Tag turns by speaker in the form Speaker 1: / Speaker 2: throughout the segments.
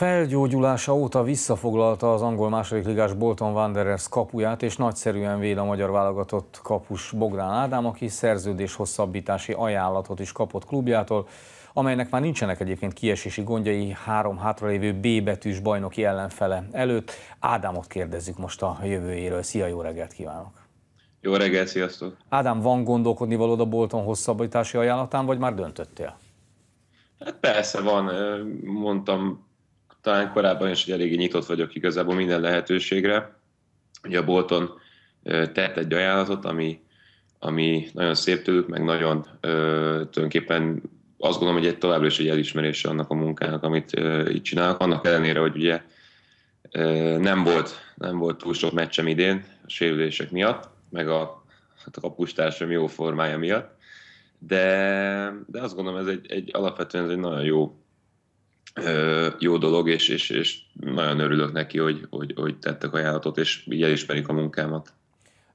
Speaker 1: Felgyógyulása óta visszafoglalta az angol második ligás Bolton Wanderers kapuját, és nagyszerűen véd a magyar válogatott kapus Bogdán Ádám, aki szerződés hosszabbítási ajánlatot is kapott klubjától, amelynek már nincsenek egyébként kiesési gondjai három hátralévő B betűs bajnoki ellenfele előtt. Ádámot kérdezzük most a jövőjéről. Szia, jó reggelt kívánok!
Speaker 2: Jó reggelt, sziasztok!
Speaker 1: Ádám, van gondolkodni valód a Bolton hosszabbítási ajánlatán, vagy már döntöttél?
Speaker 2: Hát persze van, mondtam talán korábban is, hogy eléggé nyitott vagyok igazából minden lehetőségre. Ugye a Bolton tett egy ajánlatot, ami, ami nagyon szép tőlük, meg nagyon ö, tulajdonképpen azt gondolom, hogy egy továbbra is egy elismerése annak a munkának, amit ö, itt csinálok. Annak ellenére, hogy ugye ö, nem volt, nem volt túl sok meccsem idén a sérülések miatt, meg a, hát a kapustársam jó formája miatt, de, de azt gondolom, ez egy, egy alapvetően ez egy nagyon jó jó dolog, és, és, és nagyon örülök neki, hogy, hogy, hogy tettek ajánlatot, és így elismerik a munkámat.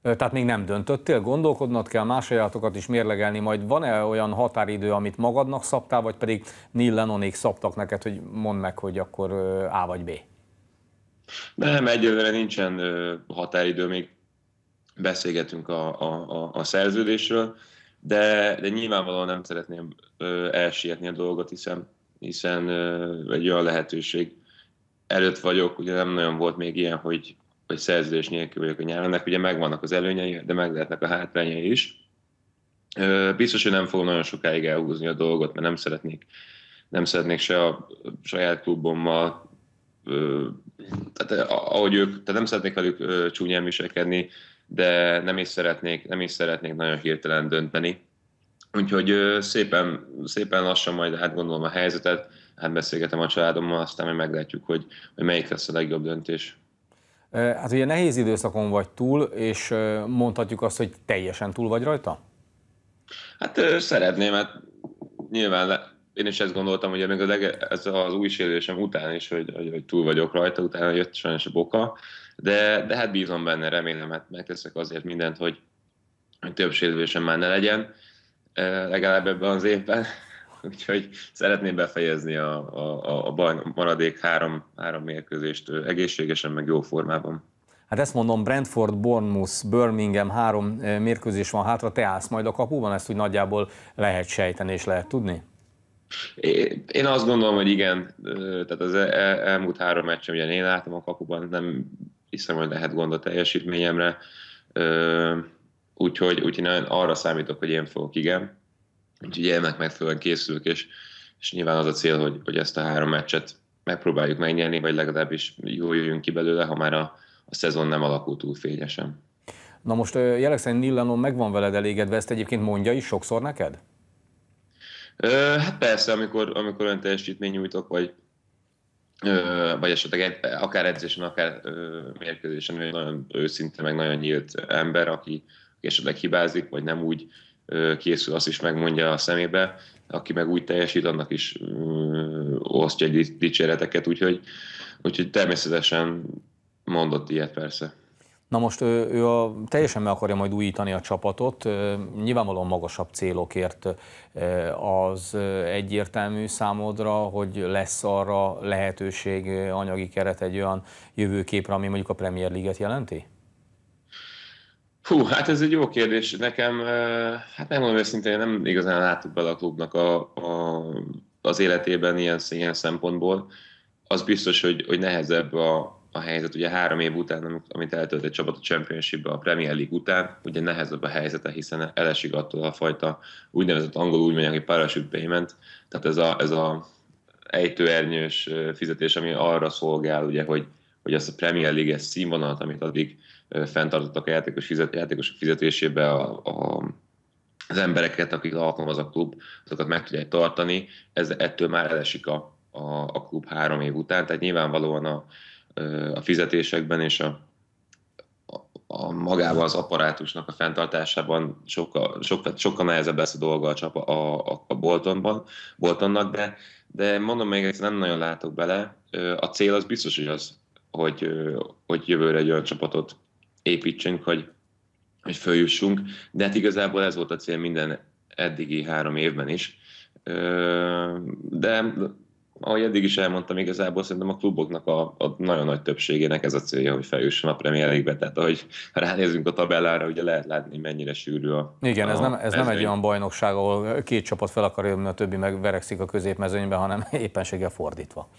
Speaker 1: Tehát még nem döntöttél, gondolkodnod kell, más ajánlatokat is mérlegelni, majd van-e olyan határidő, amit magadnak szabtál, vagy pedig Neil Lennonék szabtak neked, hogy mondd meg, hogy akkor A vagy B?
Speaker 2: Nem, egyelőre nincsen határidő, még beszélgetünk a, a, a, a szerződésről, de, de nyilvánvalóan nem szeretném elsietni a dolgot, hiszen hiszen egy olyan lehetőség előtt vagyok, ugye nem nagyon volt még ilyen, hogy, hogy szerződés nélkül vagyok a nyáron, ennek ugye megvannak az előnyei, de meg lehetnek a hátrányai is. Biztos, hogy nem fogom nagyon sokáig elhúzni a dolgot, mert nem szeretnék, nem szeretnék se a saját klubommal, tehát eh, ahogy ők, tehát nem szeretnék velük csúnyán viselkedni, de nem is szeretnék, nem is szeretnék nagyon hirtelen dönteni, Úgyhogy szépen, szépen lassan majd hát gondolom a helyzetet, hát beszélgetem a családommal, aztán majd meglátjuk, hogy, hogy melyik lesz a legjobb döntés.
Speaker 1: Hát ugye nehéz időszakon vagy túl, és mondhatjuk azt, hogy teljesen túl vagy rajta?
Speaker 2: Hát szeretném, hát nyilván le, én is ezt gondoltam, hogy még az, ez az új sérülésem után is, hogy, hogy, hogy, túl vagyok rajta, utána jött sajnos a boka, de, de hát bízom benne, remélem, hát megteszek azért mindent, hogy, hogy több sérülésem már ne legyen legalább ebben az évben, úgyhogy szeretném befejezni a, a, a bajnok maradék három, három mérkőzést egészségesen, meg jó formában.
Speaker 1: Hát ezt mondom, Brentford, Bournemouth, Birmingham, három mérkőzés van hátra, te állsz majd a kapuban, ezt úgy nagyjából lehet sejteni és lehet tudni?
Speaker 2: Én azt gondolom, hogy igen, tehát az el, elmúlt három meccsen ugye én láttam a kapuban, nem hiszem, hogy lehet gond a teljesítményemre. Úgyhogy, úgyhogy nagyon arra számítok, hogy én fogok, igen. Úgyhogy ennek megfelelően készülök, és, és nyilván az a cél, hogy, hogy ezt a három meccset megpróbáljuk megnyerni, vagy legalábbis jól jöjjünk ki belőle, ha már a, a szezon nem alakult túl fényesen.
Speaker 1: Na most jelek szerint Nillanon megvan veled elégedve, ezt egyébként mondja is sokszor neked?
Speaker 2: Hát persze, amikor, amikor olyan teljesítmény nyújtok, vagy, vagy esetleg akár edzésen, akár mérkőzésen, nagyon őszinte, meg nagyon nyílt ember, aki, esetleg hibázik, vagy nem úgy készül, azt is megmondja a szemébe, aki meg úgy teljesít, annak is osztja egy dicséreteket, úgyhogy, úgyhogy természetesen mondott ilyet persze.
Speaker 1: Na most ő, ő a, teljesen meg akarja majd újítani a csapatot, nyilvánvalóan magasabb célokért az egyértelmű számodra, hogy lesz arra lehetőség, anyagi keret egy olyan jövőképre, ami mondjuk a Premier League-et jelenti?
Speaker 2: Hú, hát ez egy jó kérdés. Nekem, hát nem mondom őszintén, nem igazán láttuk bele a klubnak a, a, az életében ilyen, ilyen szempontból. Az biztos, hogy, hogy nehezebb a, a helyzet. Ugye három év után, amit eltölt egy csapat a Championship-be, a Premier League után, ugye nehezebb a helyzete, hiszen elesik attól a fajta úgynevezett angol úgy mondják, hogy parachute payment, tehát ez a, ez a ejtőernyős fizetés, ami arra szolgál, ugye, hogy, hogy az a Premier League-es színvonalat, amit addig fenntartottak a játékos, fizet, játékosok fizetésébe a, a, az embereket, akik alkalmaz a klub, azokat meg tudják tartani, ez, ettől már elesik a, a, a klub három év után, tehát nyilvánvalóan a, a fizetésekben és a, a magában az apparátusnak a fenntartásában sokkal, sokkal, sokkal nehezebb lesz a dolga a, csapa, a, a, a Boltonban, Boltonnak, de, de mondom még, egyszer nem nagyon látok bele. A cél az biztos, hogy az, hogy, hogy jövőre egy olyan csapatot építsünk, hogy, hogy följussunk, de hát igazából ez volt a cél minden eddigi három évben is. De ahogy eddig is elmondtam, igazából szerintem a kluboknak a, a nagyon nagy többségének ez a célja, hogy feljusson a Premier League-be. Tehát ahogy ránézünk a tabellára, ugye lehet látni, mennyire sűrű a... Igen, a, ez, nem, ez nem egy olyan
Speaker 1: bajnokság, ahol két csapat fel akar jönni, a többi meg verekszik a középmezőnybe, hanem éppenséggel fordítva.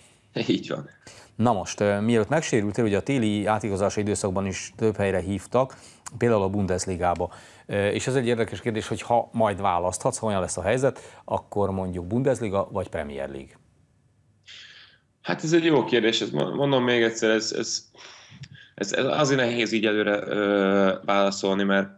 Speaker 1: Így van. Na most, mielőtt megsérültél, ugye a téli átigazási időszakban is több helyre hívtak, például a Bundesligába. És ez egy érdekes kérdés, hogy ha majd választhatsz, ha olyan lesz a helyzet, akkor mondjuk Bundesliga vagy Premier League?
Speaker 2: Hát ez egy jó kérdés, ez mondom még egyszer, ez, ez, ez, ez azért nehéz így előre ö, válaszolni, mert,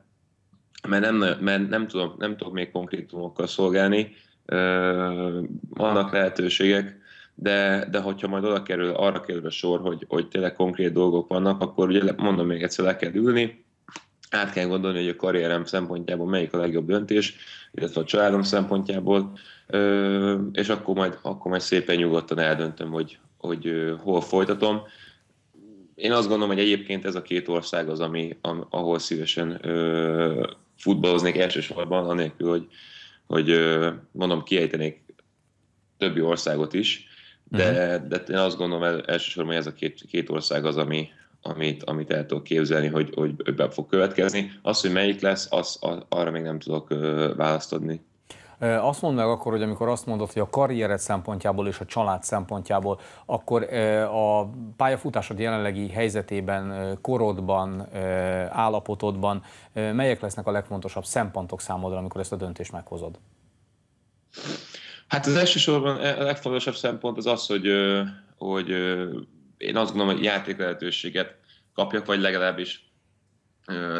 Speaker 2: mert, nem, mert nem, tudom, nem tudok még konkrétumokkal szolgálni. Ö, vannak lehetőségek, de, de hogyha majd oda kerül, arra kerül a sor, hogy, hogy tényleg konkrét dolgok vannak, akkor ugye mondom még egyszer, le kell ülni, át kell gondolni, hogy a karrierem szempontjából melyik a legjobb döntés, illetve a családom szempontjából, és akkor majd, akkor majd szépen nyugodtan eldöntöm, hogy, hogy hol folytatom. Én azt gondolom, hogy egyébként ez a két ország az, ami, ahol szívesen futballoznék elsősorban, anélkül, hogy, hogy mondom, kiejtenék többi országot is, de, uh-huh. de én azt gondolom hogy elsősorban, ez a két, két ország az, ami, amit, amit el tudok képzelni, hogy, hogy be fog következni. Az, hogy melyik lesz, az, az arra még nem tudok választ adni.
Speaker 1: Azt mondd meg akkor, hogy amikor azt mondod, hogy a karriered szempontjából és a család szempontjából, akkor a pályafutásod jelenlegi helyzetében, korodban, állapotodban melyek lesznek a legfontosabb szempontok számodra, amikor ezt a döntést meghozod?
Speaker 2: Hát az elsősorban e, a legfontosabb szempont az az, hogy, hogy én azt gondolom, hogy játék lehetőséget kapjak, vagy legalábbis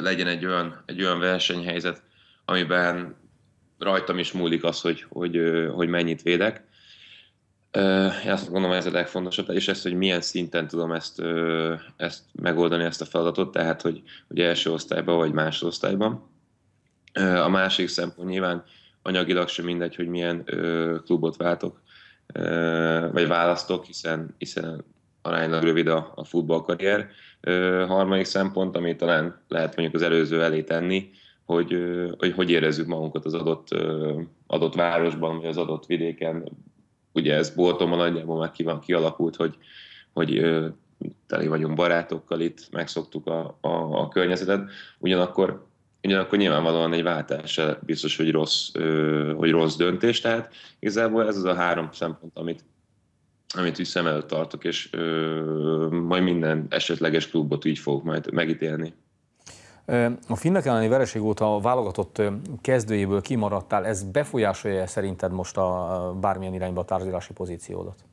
Speaker 2: legyen egy olyan, egy olyan versenyhelyzet, amiben rajtam is múlik az, hogy, hogy, hogy mennyit védek. Én azt gondolom, ez a legfontosabb, és ezt, hogy milyen szinten tudom ezt, ezt megoldani, ezt a feladatot, tehát, hogy, hogy első osztályban vagy más osztályban. A másik szempont nyilván anyagilag sem mindegy, hogy milyen ö, klubot váltok, ö, vagy választok, hiszen, hiszen aránylag rövid a, a futballkarrier. Ö, harmadik szempont, ami talán lehet mondjuk az előző elé tenni, hogy ö, hogy, hogy érezzük magunkat az adott, ö, adott városban, vagy az adott vidéken. Ugye ez Boltonban nagyjából már ki van kialakult, hogy, hogy ö, teli vagyunk barátokkal itt, megszoktuk a, a, a környezetet, ugyanakkor ugyanakkor nyilvánvalóan egy váltás biztos, hogy rossz, hogy rossz döntés, tehát igazából ez az a három szempont, amit, amit is szem előtt tartok, és majd minden esetleges klubot így fogok majd megítélni.
Speaker 1: A finnek elleni vereség óta a válogatott kezdőjéből kimaradtál, ez befolyásolja szerinted most a bármilyen irányba a tárgyalási pozíciódat?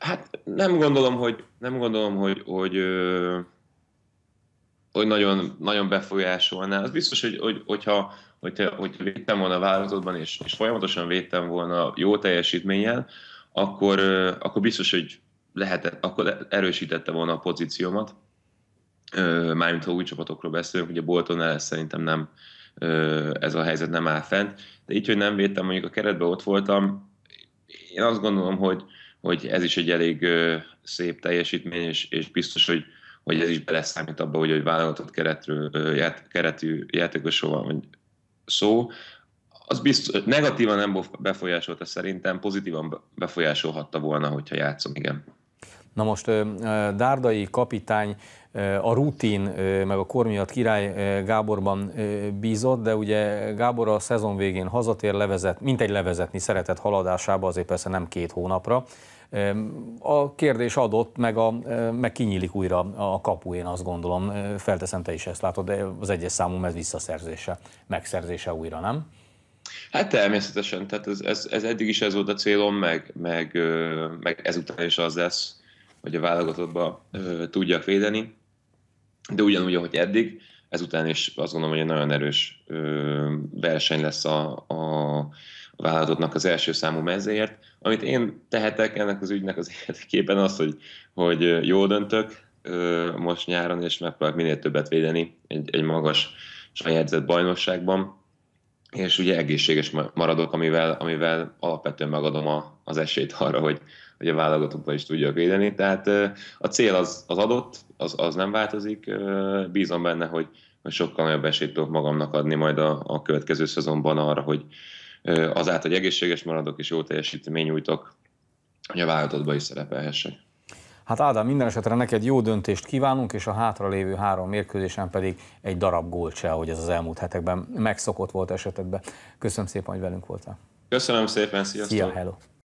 Speaker 2: Hát nem gondolom, hogy, nem gondolom, hogy, hogy hogy nagyon, nagyon befolyásolná. Az biztos, hogy, hogy hogyha, te, hogyha védtem volna a válogatottban, és, és folyamatosan védtem volna jó teljesítménnyel, akkor, akkor biztos, hogy lehetett, akkor erősítette volna a pozíciómat. Mármint, ha új csapatokról beszélünk, ugye Bolton el szerintem nem, ez a helyzet nem áll fent. De így, hogy nem védtem, mondjuk a keretben ott voltam, én azt gondolom, hogy, hogy ez is egy elég szép teljesítmény, és, és biztos, hogy, hogy ez is beleszámít abba, hogy egy vállalatot keretről, ját, keretű játékosról van szó, az biztos, negatívan nem befolyásolta szerintem, pozitívan befolyásolhatta volna, hogyha játszom, igen.
Speaker 1: Na most Dárdai kapitány a rutin, meg a kor miatt király Gáborban bízott, de ugye Gábor a szezon végén hazatér, levezet, mint egy levezetni szeretett haladásába, azért persze nem két hónapra, a kérdés adott, meg, a, meg kinyílik újra a kapu, én azt gondolom. Felteszem, te is ezt látod, de az egyes számú ez visszaszerzése, megszerzése újra, nem?
Speaker 2: Hát természetesen, tehát ez, ez, ez eddig is ez volt a célom, meg, meg, meg ezután is az lesz, hogy a válogatottba tudjak védeni. De ugyanúgy, ahogy eddig, ezután is azt gondolom, hogy egy nagyon erős verseny lesz a, a a az első számú mezért. Amit én tehetek ennek az ügynek az érdekében az, hogy, hogy jó döntök most nyáron, és megpróbálok minél többet védeni egy, egy magas saját bajnokságban, és ugye egészséges maradok, amivel, amivel alapvetően megadom a, az esélyt arra, hogy, hogy a válogatottban is tudjak védeni. Tehát a cél az, az adott, az, az nem változik. Bízom benne, hogy, hogy sokkal nagyobb esélyt tudok magamnak adni majd a, a következő szezonban arra, hogy, azáltal, hogy egészséges maradok és jó teljesítmény nyújtok, hogy a válogatottba is szerepelhessek.
Speaker 1: Hát Ádám, minden esetre neked jó döntést kívánunk, és a hátralévő három mérkőzésen pedig egy darab gólt se, ahogy ez az elmúlt hetekben megszokott volt esetedben. Köszönöm szépen, hogy velünk voltál.
Speaker 2: Köszönöm szépen, sziasztok! Szia, hello!